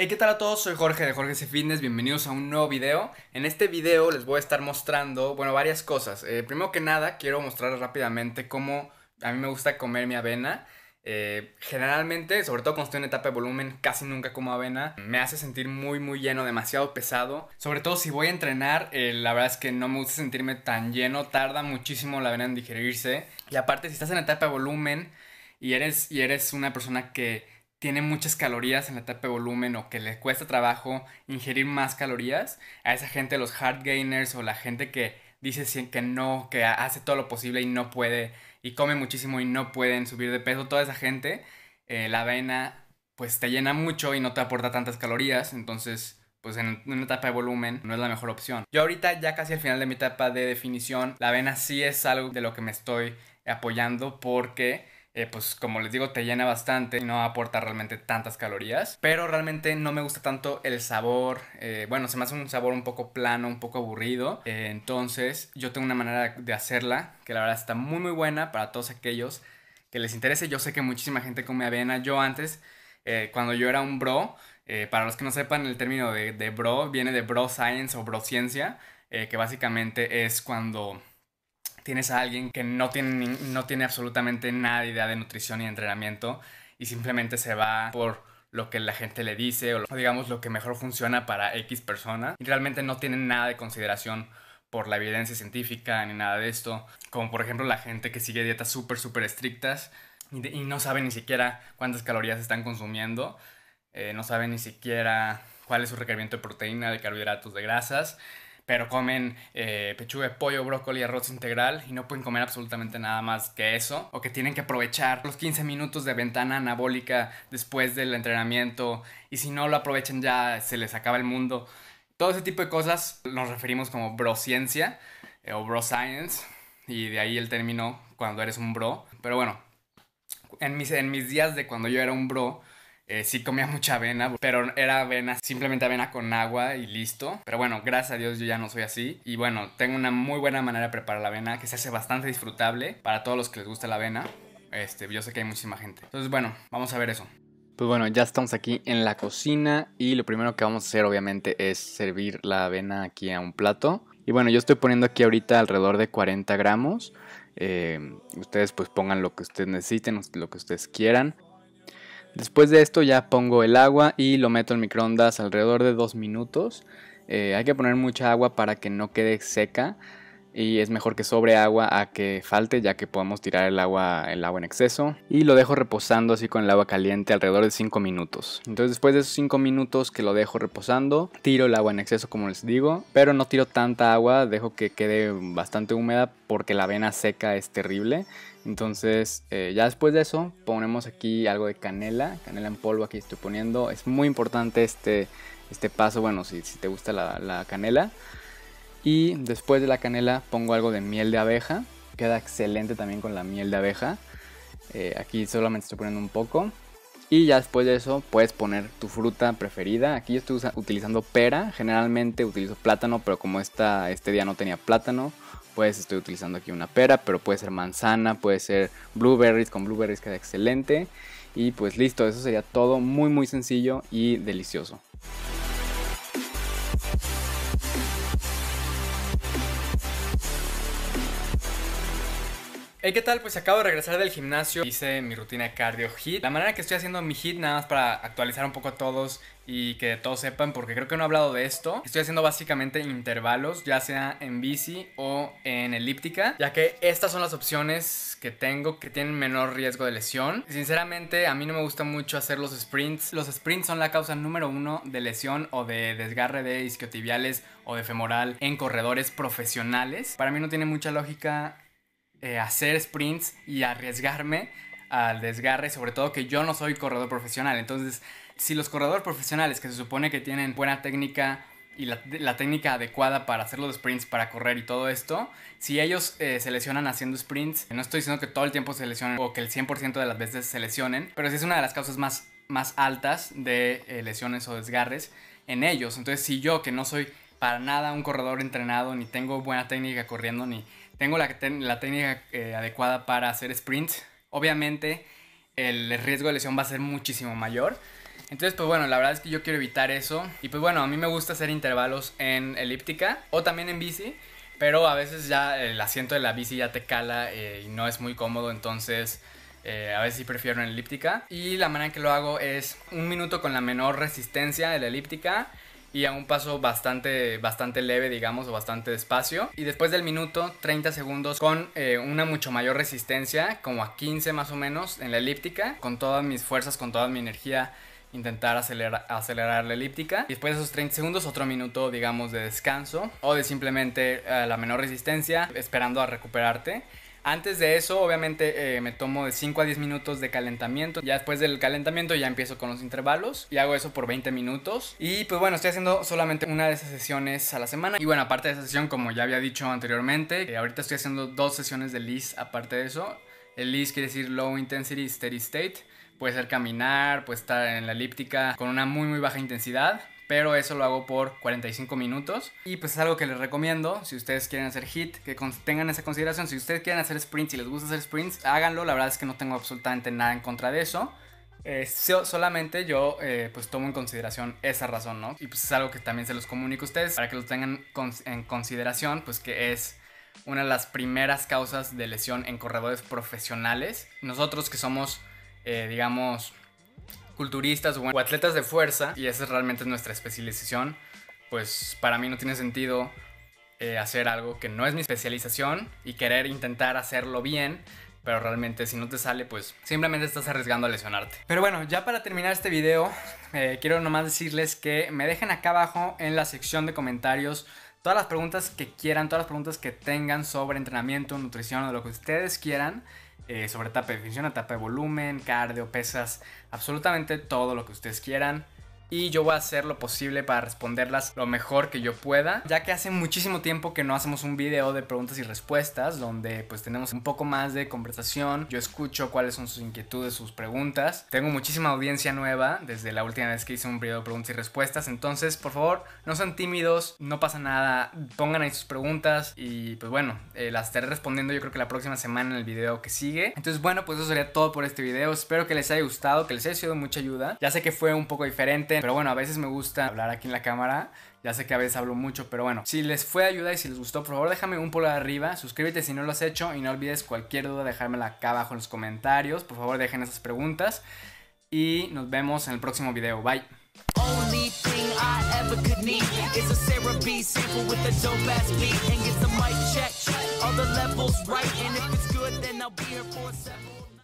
Hey, ¿qué tal a todos? Soy Jorge de Jorge C. Fitness, bienvenidos a un nuevo video. En este video les voy a estar mostrando, bueno, varias cosas. Eh, primero que nada, quiero mostrar rápidamente cómo a mí me gusta comer mi avena. Eh, generalmente, sobre todo cuando estoy en etapa de volumen, casi nunca como avena. Me hace sentir muy, muy lleno, demasiado pesado. Sobre todo si voy a entrenar, eh, la verdad es que no me gusta sentirme tan lleno. Tarda muchísimo la avena en digerirse. Y aparte, si estás en etapa de volumen y eres, y eres una persona que tiene muchas calorías en la etapa de volumen o que le cuesta trabajo ingerir más calorías, a esa gente, los hard gainers o la gente que dice que no, que hace todo lo posible y no puede, y come muchísimo y no pueden subir de peso, toda esa gente, eh, la avena pues te llena mucho y no te aporta tantas calorías, entonces pues en una etapa de volumen no es la mejor opción. Yo ahorita ya casi al final de mi etapa de definición, la avena sí es algo de lo que me estoy apoyando porque eh, pues como les digo, te llena bastante y no aporta realmente tantas calorías. Pero realmente no me gusta tanto el sabor. Eh, bueno, se me hace un sabor un poco plano, un poco aburrido. Eh, entonces, yo tengo una manera de hacerla que la verdad está muy, muy buena para todos aquellos que les interese. Yo sé que muchísima gente come avena. Yo antes, cuando yo era un bro, para los que no sepan, el término de, de, bro viene de bro science o bro ciencia, que básicamente es cuando tienes a alguien que no tiene, no tiene absolutamente nada de idea de nutrición y entrenamiento y simplemente se va por lo que la gente le dice o, digamos lo que mejor funciona para X persona y realmente no tiene nada de consideración por la evidencia científica ni nada de esto, como por ejemplo la gente que sigue dietas súper súper estrictas y, no sabe ni siquiera cuántas calorías están consumiendo, eh, no sabe ni siquiera cuál es su requerimiento de proteína, de carbohidratos, de grasas pero comen eh, pechuga de pollo, brócoli, arroz integral y no pueden comer absolutamente nada más que eso, o que tienen que aprovechar los 15 minutos de ventana anabólica después del entrenamiento y si no lo aprovechan ya se les acaba el mundo. Todo ese tipo de cosas nos referimos como brociencia ciencia eh, o bro science y de ahí el término cuando eres un bro. Pero bueno, en mis, en mis días de cuando yo era un bro, eh, sí comía mucha avena, pero era avena, simplemente avena con agua y listo. Pero bueno, gracias a Dios yo ya no soy así. Y bueno, tengo una muy buena manera de preparar la avena que se hace bastante disfrutable para todos los que les gusta la avena. Este, yo sé que hay muchísima gente. Entonces bueno, vamos a ver eso. Pues bueno, ya estamos aquí en la cocina y lo primero que vamos a hacer obviamente es servir la avena aquí a un plato. Y bueno, yo estoy poniendo aquí ahorita alrededor de 40 gramos. Eh, ustedes pues pongan lo que ustedes necesiten, lo que ustedes quieran. Después de esto ya pongo el agua y lo meto en microondas alrededor de 2 minutos. Eh, hay que poner mucha agua para que no quede seca y es mejor que sobre agua a que falte ya que podemos tirar el agua, el agua en exceso y lo dejo reposando así con el agua caliente alrededor de 5 minutos entonces después de esos 5 minutos que lo dejo reposando tiro el agua en exceso como les digo pero no tiro tanta agua dejo que quede bastante húmeda porque la avena seca es terrible entonces eh, ya después de eso ponemos aquí algo de canela canela en polvo aquí estoy poniendo es muy importante este, este paso bueno si, te gusta la, la canela y después de la canela pongo algo de miel de abeja. Queda excelente también con la miel de abeja. Eh, aquí solamente estoy poniendo un poco. Y ya después de eso puedes poner tu fruta preferida. Aquí yo estoy utilizando pera. Generalmente utilizo plátano, pero como esta, este día no tenía plátano, pues estoy utilizando aquí una pera. Pero puede ser manzana, puede ser blueberries. Con blueberries queda excelente. Y pues listo, eso sería todo muy muy sencillo y delicioso. Hey, ¿qué tal? Pues acabo de regresar del gimnasio, hice mi rutina cardio hit. La manera que estoy haciendo mi hit, nada más para actualizar un poco a todos y que todos sepan, porque creo que no he hablado de esto. Estoy haciendo básicamente intervalos, ya sea en bici o en elíptica, ya que estas son las opciones que tengo que tienen menor riesgo de lesión. Sinceramente, a mí no me gusta mucho hacer los sprints. Los sprints son la causa número uno de lesión o de desgarre de isquiotibiales o de femoral en corredores profesionales. Para mí no tiene mucha lógica eh, hacer sprints y arriesgarme al desgarre, sobre todo que yo no soy corredor profesional. Entonces, si los corredores profesionales que se supone que tienen buena técnica y la, técnica adecuada para hacer los sprints, para correr y todo esto, si ellos eh, se lesionan haciendo sprints, no estoy diciendo que todo el tiempo se lesionen o que el 100% de las veces se lesionen, pero si es una de las causas más, más altas de eh, lesiones o desgarres en ellos. Entonces, si yo que no soy para nada un corredor entrenado, ni tengo buena técnica corriendo, ni tengo la, técnica eh, adecuada para hacer sprints obviamente el riesgo de lesión va a ser muchísimo mayor. Entonces, pues bueno, la verdad es que yo quiero evitar eso. Y pues bueno, a mí me gusta hacer intervalos en elíptica o también en bici. Pero a veces ya eh, el asiento de la bici ya te cala eh, y no es muy cómodo. Entonces, a veces sí prefiero en elíptica. Y la manera que lo hago es un minuto con la menor resistencia de la elíptica y a un paso bastante, bastante leve, digamos, o bastante despacio. Y después del minuto, 30 segundos con eh, una mucho mayor resistencia, como a 15 más o menos en la elíptica, con todas mis fuerzas, con toda mi energía intentar acelerar, acelerar la elíptica. Y después de esos 30 segundos, otro minuto, digamos, de descanso o de simplemente eh, la menor resistencia, esperando a recuperarte. Antes de eso, obviamente, eh, me tomo de 5 a 10 minutos de calentamiento. Ya después del calentamiento ya empiezo con los intervalos y hago eso por 20 minutos. Y pues bueno, estoy haciendo solamente una de esas sesiones a la semana. Y bueno, aparte de esa sesión, como ya había dicho anteriormente, eh, ahorita estoy haciendo dos sesiones de LIS aparte de eso. El LIS quiere decir Low Intensity Steady State. Puede ser caminar, puede estar en la elíptica con una muy muy baja intensidad pero eso lo hago por 45 minutos. Y pues es algo que les recomiendo, si ustedes quieren hacer hit, que tengan esa consideración. Si ustedes quieren hacer sprints y les gusta hacer sprints, háganlo. La verdad es que no tengo absolutamente nada en contra de eso. Eh, solamente yo eh, pues tomo en consideración esa razón, ¿no? Y pues es algo que también se los comunico a ustedes para que lo tengan en consideración, pues que es una de las primeras causas de lesión en corredores profesionales. Nosotros que somos, eh, digamos, culturistas o, atletas de fuerza, y esa es realmente nuestra especialización, pues para mí no tiene sentido eh, hacer algo que no es mi especialización y querer intentar hacerlo bien. Pero realmente si no te sale, pues simplemente estás arriesgando a lesionarte. Pero bueno, ya para terminar este video, eh, quiero nomás decirles que me dejen acá abajo en la sección de comentarios todas las preguntas que quieran, todas las preguntas que tengan sobre entrenamiento, nutrición o lo que ustedes quieran. Eh, sobre tapa de definición, tapa de volumen, cardio, pesas, absolutamente todo lo que ustedes quieran y yo voy a hacer lo posible para responderlas lo mejor que yo pueda, ya que hace muchísimo tiempo que no hacemos un video de preguntas y respuestas donde pues tenemos un poco más de conversación, yo escucho cuáles son sus inquietudes, sus preguntas, tengo muchísima audiencia nueva desde la última vez que hice un video de preguntas y respuestas, entonces por favor no sean tímidos, no pasa nada, pongan ahí sus preguntas y pues bueno, eh, las estaré respondiendo yo creo que la próxima semana en el video que sigue, entonces bueno pues eso sería todo por este video, espero que les haya gustado, que les haya sido de mucha ayuda, ya sé que fue un poco diferente, pero bueno, a veces me gusta hablar aquí en la cámara. Ya sé que a veces hablo mucho, pero bueno. Si les fue ayuda y si les gustó, por favor déjame un pulgar arriba. Suscríbete si no lo has hecho. Y no olvides cualquier duda dejármela acá abajo en los comentarios. Por favor dejen esas preguntas. Y nos vemos en el próximo video. Bye.